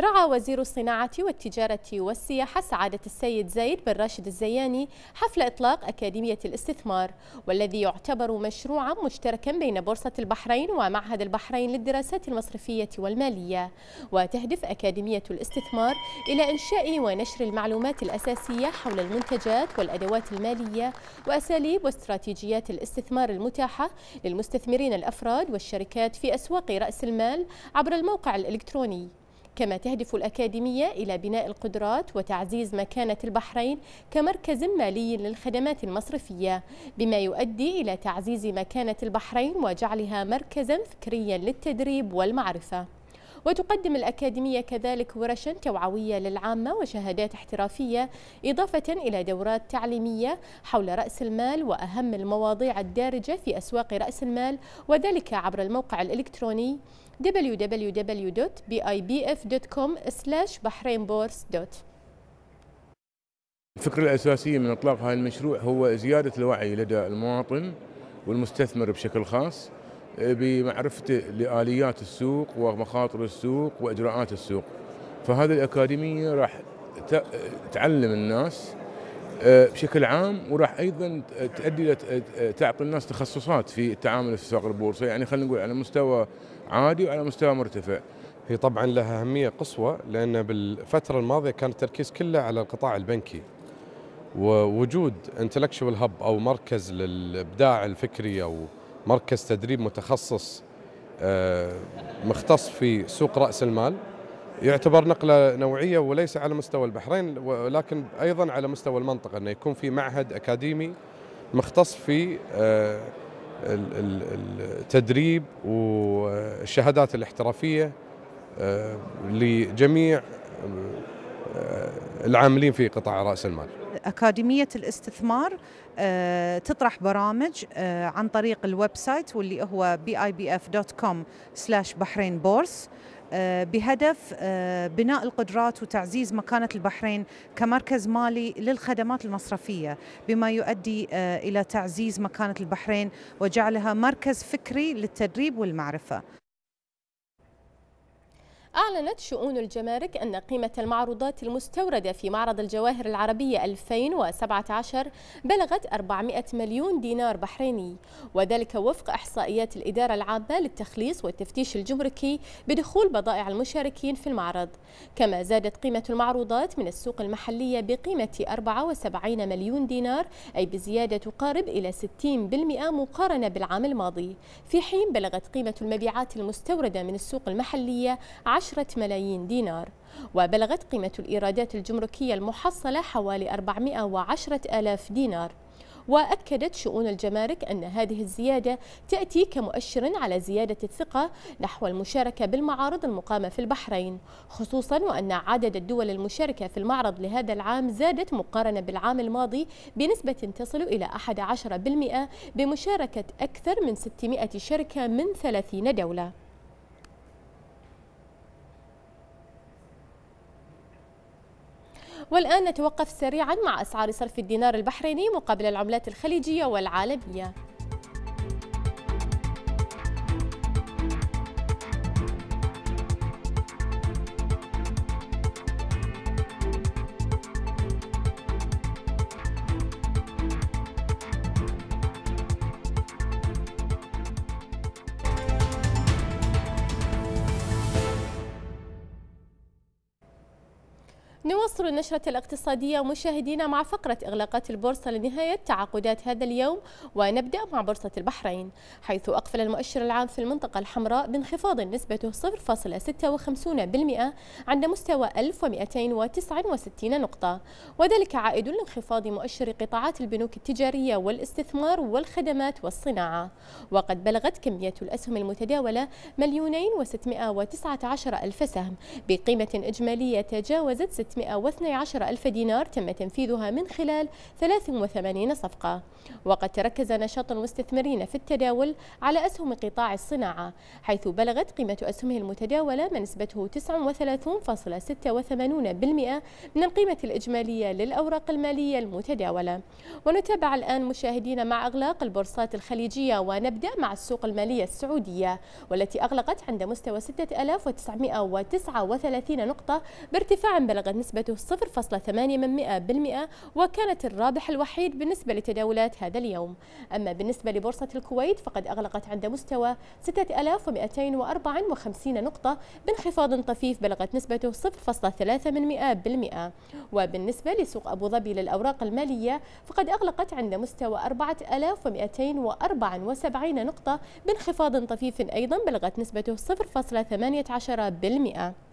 رعى وزير الصناعة والتجارة والسياحة سعادة السيد زايد بن راشد الزياني حفل إطلاق أكاديمية الاستثمار والذي يعتبر مشروعا مشتركا بين بورصة البحرين ومعهد البحرين للدراسات المصرفية والمالية وتهدف أكاديمية الاستثمار إلى إنشاء ونشر المعلومات الأساسية حول المنتجات والأدوات المالية وأساليب واستراتيجيات الاستثمار المتاحة للمستثمرين الأفراد والشركات في أسواق رأس المال عبر الموقع الإلكتروني كما تهدف الأكاديمية إلى بناء القدرات وتعزيز مكانة البحرين كمركز مالي للخدمات المصرفية بما يؤدي إلى تعزيز مكانة البحرين وجعلها مركزا فكريا للتدريب والمعرفة وتقدم الأكاديمية كذلك ورشا توعوية للعامة وشهادات احترافية إضافة إلى دورات تعليمية حول رأس المال وأهم المواضيع الدارجة في أسواق رأس المال وذلك عبر الموقع الإلكتروني www.bibf.com/bahrainbourse. الفكرة الأساسية من إطلاق هذا المشروع هو زيادة الوعي لدى المواطن والمستثمر بشكل خاص بمعرفته لآليات السوق ومخاطر السوق وإجراءات السوق فهذه الأكاديمية راح تعلم الناس آه، بشكل عام وراح ايضا تؤدي تعطي الناس تخصصات في التعامل في سوق البورصه يعني خلينا نقول على مستوى عادي وعلى مستوى مرتفع. هي طبعا لها اهميه قصوى لان بالفتره الماضيه كان التركيز كله على القطاع البنكي. ووجود انتلكشوال هب او مركز للابداع الفكري او مركز تدريب متخصص آه، مختص في سوق رأس المال يعتبر نقلة نوعية وليس على مستوى البحرين ولكن أيضا على مستوى المنطقة أنه يكون في معهد أكاديمي مختص في آه، التدريب والشهادات الاحترافية آه، لجميع العاملين في قطاع رأس المال أكاديمية الاستثمار آه، تطرح برامج آه، عن طريق الويب سايت واللي هو bibfcom بورس آه، بهدف بناء القدرات وتعزيز مكانة البحرين كمركز مالي للخدمات المصرفية بما يؤدي إلى تعزيز مكانة البحرين وجعلها مركز فكري للتدريب والمعرفة أعلنت شؤون الجمارك أن قيمة المعروضات المستوردة في معرض الجواهر العربية 2017 بلغت 400 مليون دينار بحريني وذلك وفق إحصائيات الإدارة العامة للتخليص والتفتيش الجمركي بدخول بضائع المشاركين في المعرض كما زادت قيمة المعروضات من السوق المحلية بقيمة 74 مليون دينار أي بزيادة تقارب إلى 60% مقارنة بالعام الماضي في حين بلغت قيمة المبيعات المستوردة من السوق المحلية عشرة ملايين دينار وبلغت قيمة الإيرادات الجمركية المحصلة حوالي 410 ألاف دينار وأكدت شؤون الجمارك أن هذه الزيادة تأتي كمؤشر على زيادة الثقة نحو المشاركة بالمعارض المقامة في البحرين خصوصا وأن عدد الدول المشاركة في المعرض لهذا العام زادت مقارنة بالعام الماضي بنسبة تصل إلى 11% بمشاركة أكثر من 600 شركة من 30 دولة والآن نتوقف سريعا مع أسعار صرف الدينار البحريني مقابل العملات الخليجية والعالمية نواصل النشرة الاقتصادية مشاهدينا مع فقرة إغلاقات البورصة لنهاية تعاقدات هذا اليوم ونبدأ مع بورصة البحرين حيث أقفل المؤشر العام في المنطقة الحمراء بانخفاض نسبته 0.56% عند مستوى 1269 نقطة وذلك عائد لانخفاض مؤشر قطاعات البنوك التجارية والاستثمار والخدمات والصناعة وقد بلغت كمية الأسهم المتداولة مليونين و619 ألف سهم بقيمة إجمالية تجاوزت 312 ألف دينار تم تنفيذها من خلال 83 صفقة وقد تركز نشاط المستثمرين في التداول على أسهم قطاع الصناعة حيث بلغت قيمة أسهمه المتداولة ما نسبته 39.86% من القيمة الإجمالية للأوراق المالية المتداولة ونتابع الآن مشاهدينا مع إغلاق البورصات الخليجية ونبدأ مع السوق المالية السعودية والتي أغلقت عند مستوى 6939 نقطة بارتفاع بلغ نسبته 0.8 وكانت الرابح الوحيد بالنسبة لتداولات هذا اليوم أما بالنسبة لبورصة الكويت فقد أغلقت عند مستوى 6254 نقطة بانخفاض طفيف بلغت نسبته 0.3 وبالنسبة لسوق أبو ظبي للأوراق المالية فقد أغلقت عند مستوى 4274 نقطة بانخفاض طفيف أيضا بلغت نسبته 0.18%